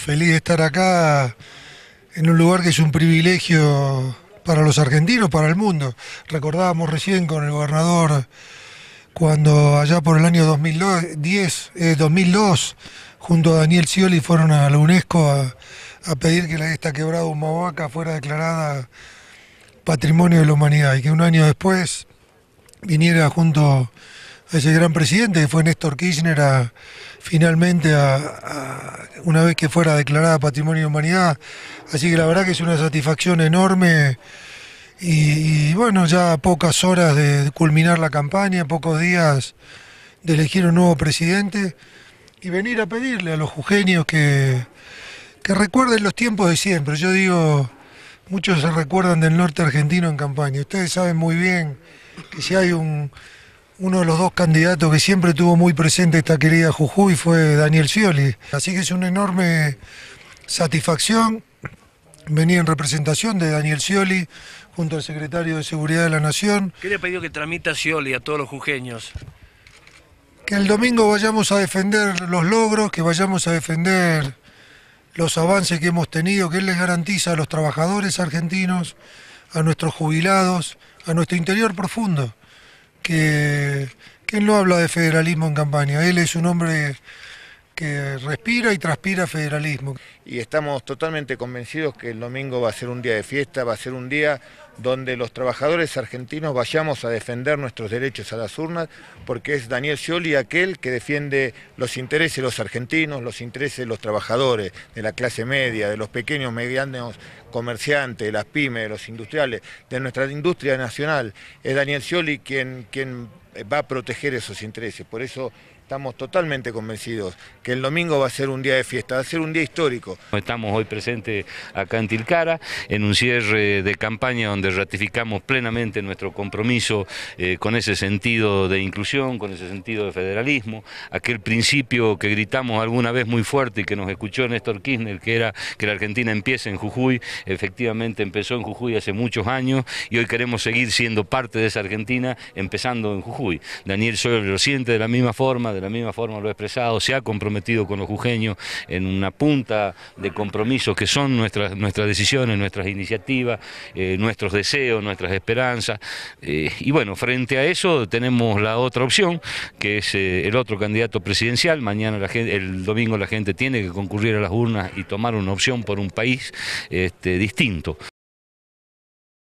Feliz de estar acá en un lugar que es un privilegio para los argentinos, para el mundo. Recordábamos recién con el gobernador cuando allá por el año 2010, 2002, eh, junto a Daniel Scioli fueron a la UNESCO a, pedir que la, esta quebrada Humahuaca fuera declarada Patrimonio de la Humanidad y que un año después viniera junto a ese gran presidente que fue Néstor Kirchner finalmente una vez que fuera declarada Patrimonio de Humanidad. Así que la verdad que es una satisfacción enorme y, bueno, ya pocas horas de culminar la campaña, pocos días de elegir un nuevo presidente y venir a pedirle a los jujeños que, que recuerden los tiempos de siempre. Yo digo, muchos se recuerdan del norte argentino en campaña. Ustedes saben muy bien que si hay un uno de los dos candidatos que siempre tuvo muy presente esta querida Jujuy fue Daniel Scioli. Así que es una enorme satisfacción venir en representación de Daniel Scioli junto al secretario de Seguridad de la Nación. ¿Qué le ha pedido que tramita Scioli a todos los jujeños? Que el domingo vayamos a defender los logros, que vayamos a defender los avances que hemos tenido, que él les garantiza a los trabajadores argentinos, a nuestros jubilados, a nuestro interior profundo que, él no habla de federalismo en campaña. Él es un hombre que respira y transpira federalismo. Y estamos totalmente convencidos que el domingo va a ser un día de fiesta, va a ser un día donde los trabajadores argentinos vayamos a defender nuestros derechos a las urnas, porque es Daniel Scioli aquel que defiende los intereses de los argentinos, los intereses de los trabajadores, de la clase media, de los pequeños, medianos comerciantes, las pymes, los industriales, de nuestra industria nacional. Es Daniel Scioli quien, quien va a proteger esos intereses. Por eso Estamos totalmente convencidos que el domingo va a ser un día de fiesta, va a ser un día histórico. Estamos hoy presentes acá en Tilcara, en un cierre de campaña donde ratificamos plenamente nuestro compromiso eh, con ese sentido de inclusión, con ese sentido de federalismo, aquel principio que gritamos alguna vez muy fuerte y que nos escuchó Néstor Kirchner, que era que la Argentina empiece en Jujuy, efectivamente empezó en Jujuy hace muchos años y hoy queremos seguir siendo parte de esa Argentina empezando en Jujuy. Daniel Soler lo siente de la misma forma, de la misma forma lo ha expresado, se ha comprometido con los jujeños en una punta de compromisos que son nuestras, nuestras decisiones, nuestras iniciativas, eh, nuestros deseos, nuestras esperanzas. Eh, y bueno, frente a eso tenemos la otra opción, que es eh, el otro candidato presidencial. Mañana, el domingo, la gente tiene que concurrir a las urnas y tomar una opción por un país este, distinto.